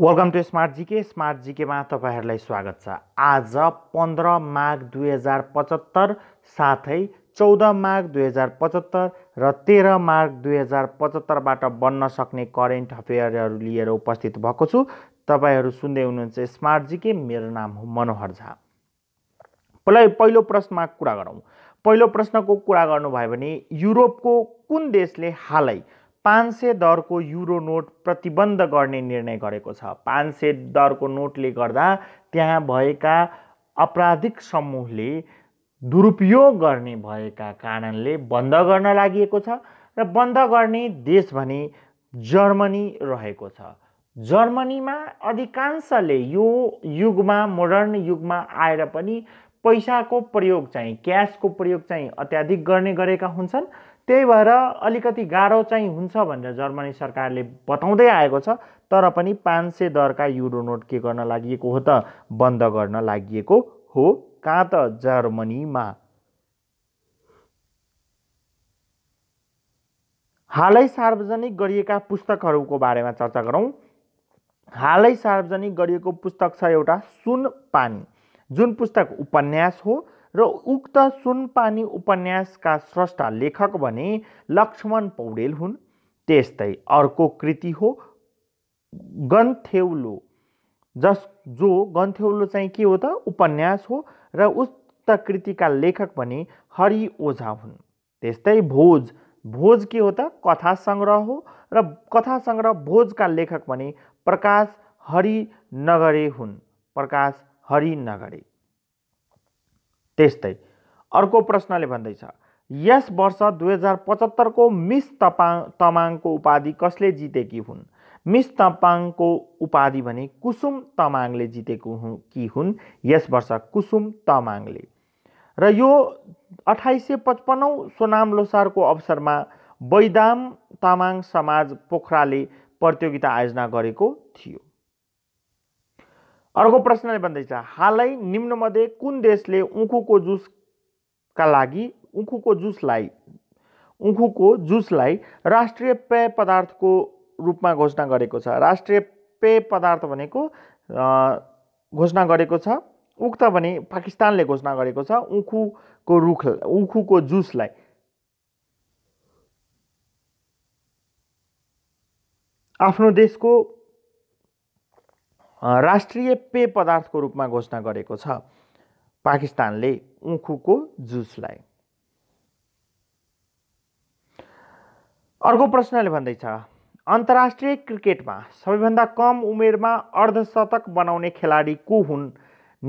welcome to smart GK smart जिकेमा तपाईँहरूलाई स्वागत छ आज पन्ध्र माघ दुई हजार पचहत्तर साथै चौध माघ दुई हजार पचहत्तर र तेह्र माघ दुई हजार पचहत्तरबाट बन्न सक्ने करेन्ट अफेयरहरू लिएर उपस्थित भएको छु तपाईँहरू सुन्दै हुनुहुन्छ स्मार्ट जिके मेरो नाम हो मनोहर झा पहिला पहिलो प्रश्नमा कुरा गरौँ पहिलो प्रश्नको कुरा गर्नुभयो भने युरोपको कुन देशले हालै पाँच सय दरको युरो नोट प्रतिबन्ध गर्ने निर्णय गरेको छ पाँच सय दरको नोटले गर्दा त्यहाँ भएका आपराधिक समूहले दुरुपयोग गर्ने भएका कारणले बन्द गर्न लागि छ र बन्द गर्ने देश भने जर्मनी रहेको छ जर्मनीमा अधिकांशले यो युगमा मोडर्न युगमा आएर पनि पैसाको प्रयोग चाहिँ क्यासको प्रयोग चाहिँ अत्याधिक गर्ने गरेका हुन्छन् त्यही भएर अलिकति गाह्रो चाहिँ हुन्छ भनेर जर्मनी सरकारले बताउँदै आएको छ तर पनि पाँच सय दरका युरो नोट के गर्न लागि हो त बन्द गर्न लागि हो कहाँ त जर्मनीमा हालै सार्वजनिक गरिएका पुस्तकहरूको बारेमा चर्चा गरौँ हालै सार्वजनिक गरिएको पुस्तक छ एउटा सुन पानी जुन पुस्तक उपन्यास हो र उक्त सुनपानी उपन्यासका स्रष्टा लेखक भने लक्ष्मण पौडेल हुन् त्यस्तै अर्को कृति हो गन्थेउलो जस जो गन्थेउलो चाहिँ के हो त उपन्यास हो र उक्त कृतिका लेखक भने हरि ओझा हुन् त्यस्तै भोज भोज के हो त कथा सङ्ग्रह हो र कथा सङ्ग्रह भोजका लेखक भने प्रकाश हरि नगरे हुन् प्रकाश हरि नगरे त्यस्तै अर्को प्रश्नले भन्दैछ यस वर्ष दुई हजार पचहत्तरको मिस तपा तमाङको उपाधि कसले जितेकी हुन् मिस तपाङको उपाधि भने कुसुम तमाङले जितेको हुन् कि हुन् यस वर्ष कुसुम तमाङले र यो अठाइस सय पचपन्नौ सोनाम लोसारको अवसरमा बैदाम तामाङ समाज पोखराले प्रतियोगिता आयोजना गरेको थियो अर्को प्रश्नले भन्दैछ हालै निम्नमध्ये कुन देशले उखुको जुसका लागि उखुको जुसलाई उखुको जुसलाई राष्ट्रिय पेय पदार्थको रूपमा घोषणा गरेको छ राष्ट्रिय पेय पदार्थ भनेको घोषणा गरेको छ उक्त भने पाकिस्तानले घोषणा गरेको छ उखुको रुख उखुको जुसलाई आफ्नो देशको राष्ट्रिय पेय पदार्थको रूपमा घोषणा गरेको छ पाकिस्तानले उखुको जुसलाई अर्को प्रश्नले भन्दैछ अन्तर्राष्ट्रिय क्रिकेटमा सबैभन्दा कम उमेरमा अर्धशतक बनाउने खेलाडी को हुन्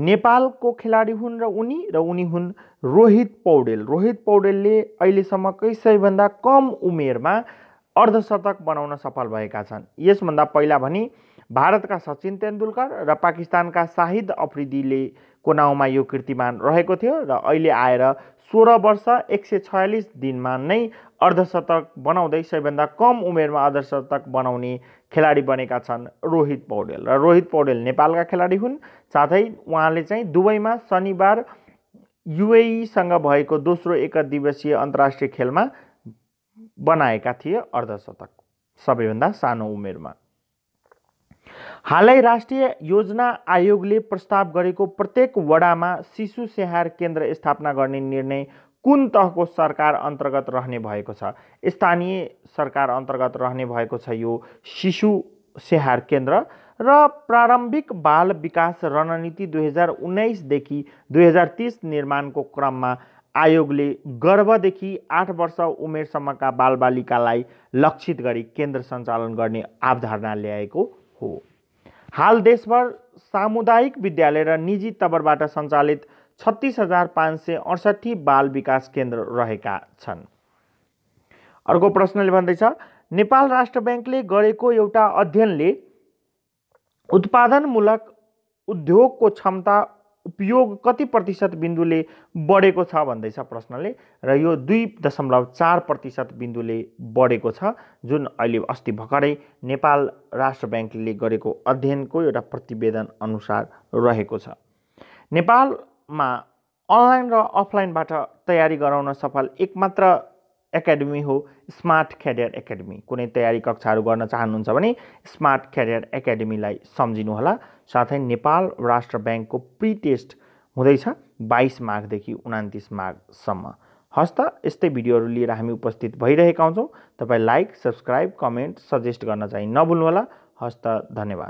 नेपालको खेलाडी हुन् र उनी र उनी हुन् रोहित पौडेल रोहित पौडेलले अहिलेसम्मकै सबैभन्दा कम उमेरमा अर्धशतक बनाउन सफल भएका छन् यसभन्दा पहिला भनी भारतका सचिन तेन्दुलकर र पाकिस्तानका साहिद अफ्रिदीले को नाउँमा यो कीर्तिमान रहेको थियो र अहिले आएर सोह्र वर्ष एक सय छयालिस दिनमा नै अर्धशतक बनाउँदै सबैभन्दा कम उमेरमा अर्धशतक बनाउने खेलाडी बनेका छन् रोहित पौडेल र रोहित पौडेल नेपालका खेलाडी हुन् साथै उहाँले चाहिँ दुबईमा शनिबार युएईसँग भएको दोस्रो एकदिवसीय अन्तर्राष्ट्रिय खेलमा बनाएका थिए अर्धशतक सबैभन्दा सानो उमेरमा हालै राष्ट्रिय योजना आयोगले प्रस्ताव गरेको प्रत्येक वडामा शिशु स्याहार केन्द्र स्थापना गर्ने निर्णय कुन तहको सरकार अन्तर्गत रहने भएको छ स्थानीय सरकार अन्तर्गत रहने भएको छ यो शिशु स्याहार केन्द्र र प्रारम्भिक बाल विकास रणनीति दुई हजार उन्नाइसदेखि दुई हजार तिस निर्माणको क्रममा आयोगले गर्भदेखि आठ वर्ष उमेरसम्मका बालबालिकालाई लक्षित गरी केन्द्र सञ्चालन गर्ने अवधारणा ल्याएको हो हाल देशभर सामुदायिक विद्यालय र निजी तबरबाट सञ्चालित छत्तिस हजार पाँच सय अडसट्ठी बाल विकास केन्द्र रहेका छन् अर्को प्रश्नले भन्दैछ नेपाल राष्ट्र ब्याङ्कले गरेको एउटा अध्ययनले उत्पादनमूलक उद्योगको क्षमता उपयोग कति प्रतिशत बिन्दुले बढेको छ भन्दैछ प्रश्नले र यो दुई दशमलव चार प्रतिशत बिन्दुले बढेको छ जुन अहिले अस्ति भर्खरै नेपाल राष्ट्र ब्याङ्कले गरेको अध्ययनको एउटा प्रतिवेदन अनुसार रहेको छ नेपालमा अनलाइन र अफलाइनबाट तयारी गराउन सफल एकमात्र एकाडेमी हो स्मार्ट क्यारियर एकाडेमी कुनै तयारी कक्षाहरू गर्न चाहनुहुन्छ भने स्मार्ट क्यारियर एकाडेमीलाई सम्झिनुहोला साथै नेपाल राष्ट्र ब्याङ्कको प्रि टेस्ट हुँदैछ बाइस मार्गदेखि उनातिस मार्गसम्म हस्त यस्तै भिडियोहरू लिएर हामी उपस्थित भइरहेका हुन्छौँ तपाईँ लाइक सब्सक्राइब कमेन्ट सजेस्ट गर्न चाहिँ नभुल्नुहोला हस्त धन्यवाद